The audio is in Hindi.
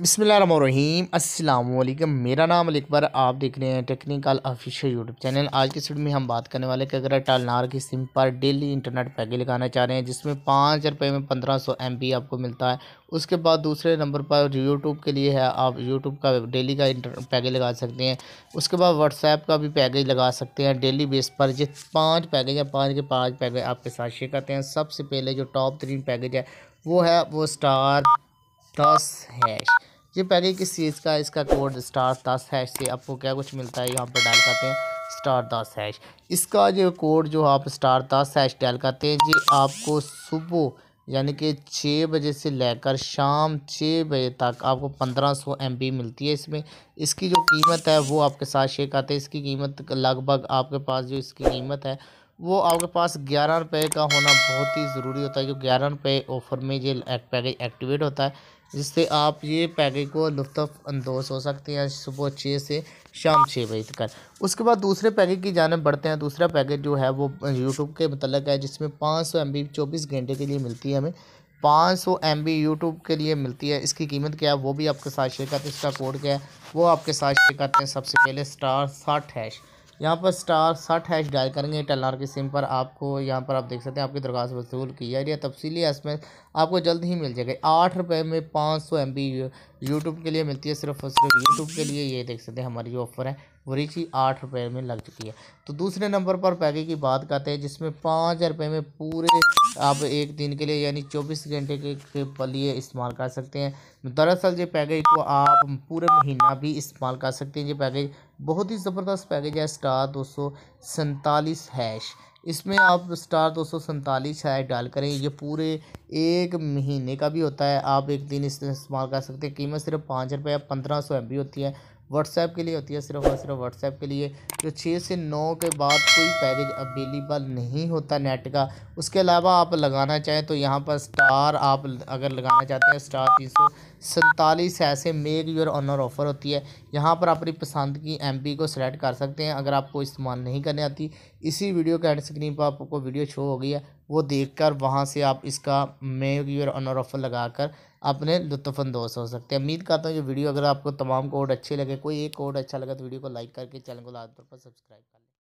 बसमीम अल्लाम मेरा नाम अकबर आप देख रहे हैं टेक्निकल ऑफिशियल यूट्यूब चैनल आज के वीडियो में हम बात करने वाले कि अगर आप की सिम पर डेली इंटरनेट पैकेज लगाना चाह रहे हैं जिसमें पाँच रुपये में पंद्रह सौ एम पी आपको मिलता है उसके बाद दूसरे नंबर पर यूट्यूब के लिए है आप यूट्यूब का डेली का पैकेज लगा सकते हैं उसके बाद व्हाट्सएप का भी पैकेज लगा सकते हैं डेली बेस पर जिस पाँच पैकेज या पाँच के पाँच पैकेज आपके साथ शेयर करते हैं सबसे पहले जो टॉप थ्री पैकेज है वो है वो स्टार दस हैश ये पहले किस चीज़ का इसका कोड स्टार दस हैश से आपको क्या कुछ मिलता है यहाँ पर डाल करते हैं स्टार दस हैश इसका जो कोड जो आप स्टार दस हैश डाल करते हैं जी आपको सुबह यानी कि छः बजे से लेकर शाम छः बजे तक आपको पंद्रह सौ एम मिलती है इसमें इसकी जो कीमत है वो आपके साथ शेयर करते हैं इसकी कीमत लगभग आपके पास जो इसकी कीमत है वो आपके पास ग्यारह रुपये का होना बहुत ही ज़रूरी होता है क्योंकि ग्यारह रुपये ऑफर में ये पैकेज एक्टिवेट होता है जिससे आप ये पैकेज को लुफ्फानंदोज़ हो सकते हैं सुबह छः से शाम छः बजे तक उसके बाद दूसरे पैकेज की जानब बढ़ते हैं दूसरा पैकेज जो है वो यूट्यूब के मतलब है जिसमें पाँच सौ एम बी चौबीस घंटे के लिए मिलती है हमें पाँच सौ एम बी यूट्यूब के लिए मिलती है इसकी कीमत क्या है वो भी आपके साथ शेयर करते हैं इसका कोड क्या है वो आपके साथ शेयर करते हैं सबसे पहले स्टार साठ हैश यहाँ पर स्टार साठ हैश डायल करेंगे एट के सिम पर आपको यहाँ पर आप देख सकते हैं आपकी दरख्वास्त वसूल की है या तफसीली एसमेंस आपको जल्द ही मिल जाएगा आठ रुपये में पाँच सौ एम बी यूट्यूब के लिए मिलती है सिर्फ और सिर्फ यूट्यूब के लिए ये देख सकते हैं हमारी जो ऑफ़र है वो रिची आठ रुपये में लग चुकी है तो दूसरे नंबर पर पैकेज की बात करते हैं जिसमें पाँच रुपये में पूरे आप एक दिन के लिए यानी चौबीस घंटे के, के लिए इस्तेमाल कर सकते हैं दरअसल ये पैकेज को आप पूरे महीना भी इस्तेमाल कर सकते हैं ये पैकेज बहुत ही ज़बरदस्त पैकेज है स्टार दो सौ सैंतालीस हैश इसमें आप स्टार दो सौ सैंतालीस हैश डाल करें ये पूरे एक महीने का भी होता है आप एक दिन इस्तेमाल कर सकते हैं कीमत सिर्फ पाँच रुपये या पंद्रह सौ एम होती है व्हाट्सएप के लिए होती है सिर्फ और सिर्फ व्हाट्सएप के लिए जो छः से नौ के बाद कोई पैकेज अवेलेबल नहीं होता नेट का उसके अलावा आप लगाना चाहें तो यहाँ पर स्टार आप अगर लगाना चाहते हैं स्टार तीन सौ सैंतालीस ऐसे मेक योर ऑनर ऑफ़र होती है यहाँ पर अपनी पसंद की एम को सिलेक्ट कर सकते हैं अगर आपको इस्तेमाल नहीं करने आती इसी वीडियो के एंड स्क्रीन पर आपको वीडियो शो हो गई है वो देखकर वहाँ से आप इसका मेक योर ऑनर ऑफ़र लगाकर अपने लुत्फानंदोज हो सकते हैं उम्मीद करता हूँ ये वीडियो अगर आपको तमाम कोड अच्छे लगे कोई एक कोड अच्छा लगे तो वीडियो को लाइक करके चैनल को लाजमी पर सब्सक्राइब कर लें